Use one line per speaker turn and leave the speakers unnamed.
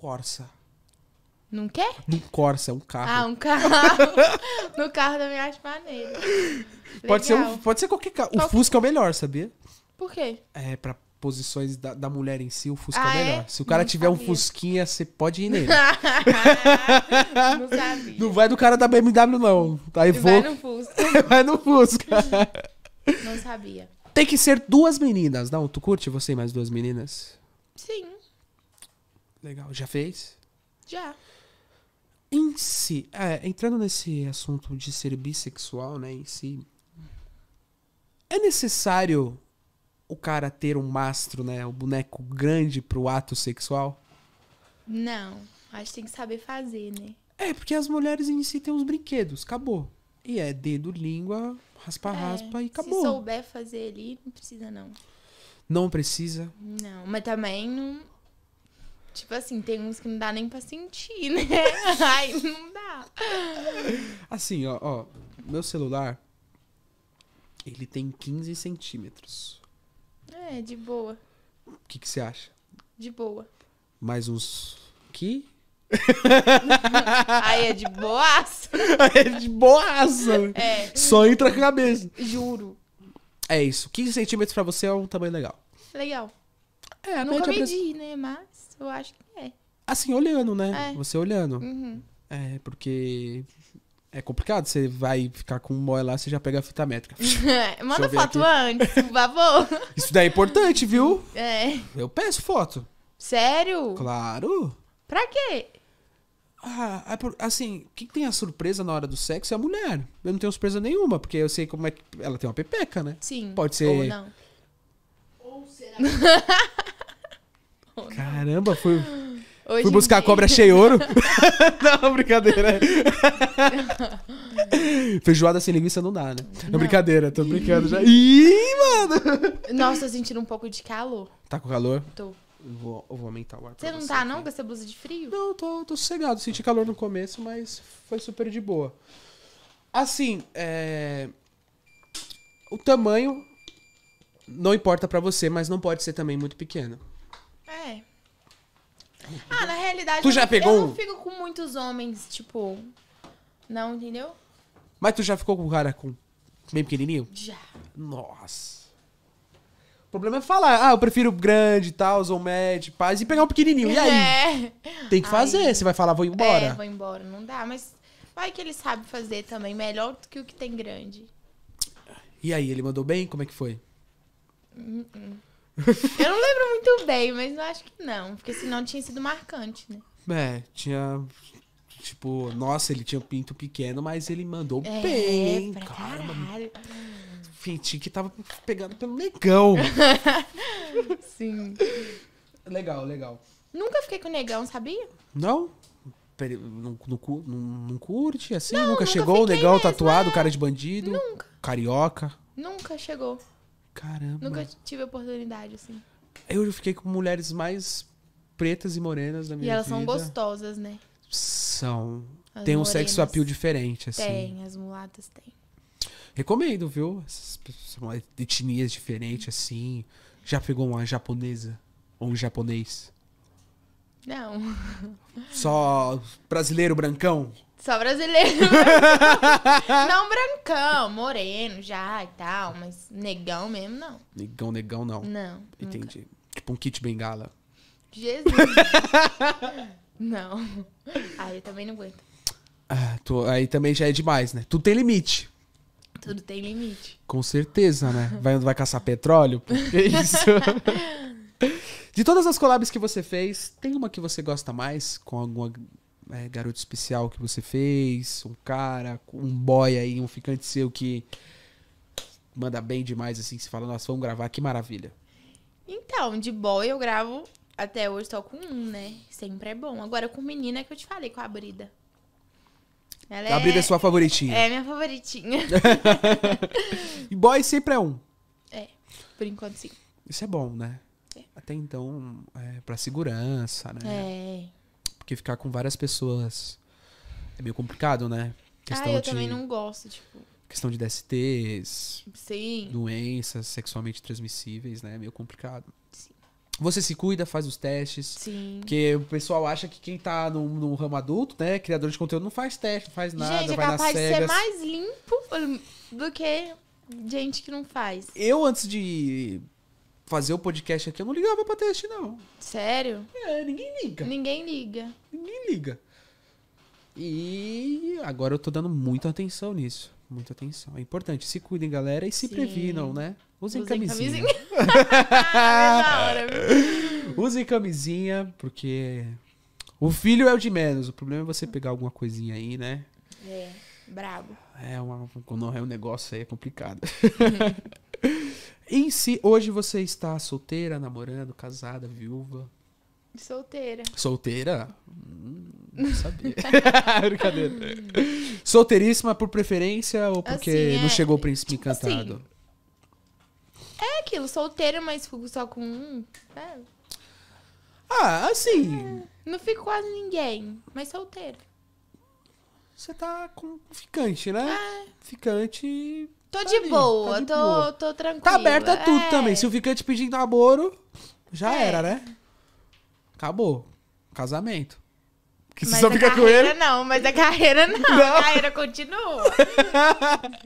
Corsa. Num quê? Num Corsa, é um carro. Ah,
um carro. no carro da minha arte Pode ser, um,
pode ser qualquer carro. Qual... O Fusca é o melhor, sabia? Por quê? É, pra posições da, da mulher em si, o Fusca é ah, é o melhor. Se o cara não tiver sabia. um Fusquinha, você pode ir nele. não sabia. Não vai do cara da BMW, não. Tá, e vai vou... no Fusca. vai no Fusca. não sabia. Tem que ser duas meninas, não? Tu curte você mais duas meninas? Sim. Legal. Já fez? Já. Em si, é, entrando nesse assunto de ser bissexual, né, em si, é necessário o cara ter um mastro, né, um boneco grande pro ato sexual?
Não, acho que tem que saber fazer, né?
É, porque as mulheres em si têm uns brinquedos, acabou. E é dedo, língua, raspa, é, raspa e acabou. Se souber
fazer ali, não precisa não.
Não precisa?
Não, mas também não, Tipo assim, tem uns que não dá nem pra sentir, né? Ai, não dá.
Assim, ó, ó, meu celular, ele tem 15 centímetros.
É, de boa.
O que, que você acha? De boa. Mais uns. Que?
Aí é de boaça. Aí é de boaça. É. Só entra com a cabeça. Juro.
É isso. 15 centímetros pra você é um tamanho legal.
Legal. É, não Nunca medi, né, mas eu acho que é.
Assim, olhando, né? É. Você olhando. Uhum. É, porque é complicado, você vai ficar com um boy lá, você já pega a fita métrica.
Manda foto aqui. antes, por favor.
Isso daí é importante, viu? É. Eu peço foto. Sério? Claro. Pra quê? Ah, é assim, que tem a surpresa na hora do sexo é a mulher. Eu não tenho surpresa nenhuma, porque eu sei como é que. Ela tem uma pepeca, né? Sim. Pode ser. Ou não.
Ou será que não.
Caramba, foi.
Hoje Fui buscar a cobra cheia ouro.
não, brincadeira. Feijoada sem linguiça não dá, né? Não, brincadeira, tô brincando já. Ih, mano! Nossa, tô tá sentindo um pouco de calor. Tá com calor? Tô. vou, eu vou aumentar o ar. Você não você, tá, não, né? com essa blusa de frio? Não, tô, tô sossegado. Senti calor no começo, mas foi super de boa. Assim, é... o tamanho não importa para você, mas não pode ser também muito pequeno.
Ah, na realidade. Tu já eu, pegou? Eu não fico com muitos homens, tipo. Não, entendeu?
Mas tu já ficou com o cara com. Bem pequenininho? Já. Nossa. O problema é falar, ah, eu prefiro grande, tal, ou médio, paz, e pegar um pequenininho. E aí? É. Tem que fazer. você vai falar, vou é, embora. É, vou
embora. Não dá, mas vai que ele sabe fazer também, melhor do que o que tem grande.
E aí, ele mandou bem? Como é que foi?
Uh -uh. Eu não lembro muito bem, mas eu acho que não. Porque senão tinha sido marcante,
né? É, tinha. Tipo, nossa, ele tinha pinto pequeno, mas ele mandou é, bem, pra Caralho. Finti que tava pegando pelo negão. Sim. Legal, legal.
Nunca fiquei com negão, sabia?
Não? Não, não, não curte assim? Não, nunca, nunca, chegou o negão mesmo, tatuado, é. cara de bandido? Nunca. Carioca?
Nunca chegou.
Caramba. Nunca
tive oportunidade, assim.
Eu fiquei com mulheres mais pretas e morenas da minha vida. E elas vida. são gostosas, né? São. As tem um sexo appeal diferente, assim. Tem,
as mulatas têm.
Recomendo, viu? São etnias diferentes, assim. Já pegou uma japonesa? Ou um japonês? Não. Só brasileiro brancão?
Só brasileiro. Né? não brancão, moreno já e tal, mas negão mesmo, não.
Negão, negão, não. Não. Entendi. Nunca. Tipo um kit bengala. Jesus.
não. Aí eu também não aguento.
Ah, tu, aí também já é demais, né? Tudo tem limite. Tudo tem limite. Com certeza, né? Vai, vai caçar petróleo? Porque isso. De todas as collabs que você fez, tem uma que você gosta mais? Com alguma é, garoto especial que você fez, um cara, um boy aí, um ficante seu que manda bem demais, assim, se você fala, nossa, vamos gravar, que maravilha.
Então, de boy eu gravo até hoje só com um, né? Sempre é bom. Agora com menina que eu te falei, com a Brida. Ela a Brida é... é sua favoritinha. É, minha favoritinha.
e boy sempre é um.
É, por enquanto sim.
Isso é bom, né? É. Até então, é, pra segurança, né? É porque ficar com várias pessoas é meio complicado, né? Ah, questão ah, eu de, também não gosto, tipo. Questão de DSTs. Sim. Doenças sexualmente transmissíveis, né? É meio complicado. Você se cuida, faz os testes. Sim. Porque o pessoal acha que quem tá no, no ramo adulto, né? Criador de conteúdo não faz teste, não faz nada. Gente, é vai capaz de ser mais
limpo do que gente que não faz.
Eu, antes de fazer o podcast aqui, eu não ligava pra teste, não. Sério? É, ninguém
liga. Ninguém liga. Ninguém
liga. E agora eu tô dando muita atenção nisso. Muita atenção. É importante. Se cuidem, galera, e se Sim. previnam, né? Usem, Usem camisinha. camisinha. Usem camisinha, porque o filho é o de menos. O problema é você pegar alguma coisinha aí, né?
É, brabo.
É, uma, quando é um negócio aí é complicado. Em si, hoje você está solteira, namorando, casada, viúva?
Solteira.
Solteira? Hum,
não sabia.
Brincadeira. Solteiríssima por preferência ou porque assim, é... não chegou o tipo príncipe assim, encantado? Assim,
é aquilo, solteira, mas só com um. É.
Ah, assim. É,
não fico quase ninguém, mas solteira. Você tá com
ficante, né? É. Ficante Tô, tá
de ali, tá boa, tá de tô, tô tranquila. Tá aberta é. tudo também.
Se o ficante pedir namoro, já é. era, né? Acabou. Casamento. Que você mas só fica carreira, com ele? Não, mas a carreira não. não. A carreira continua.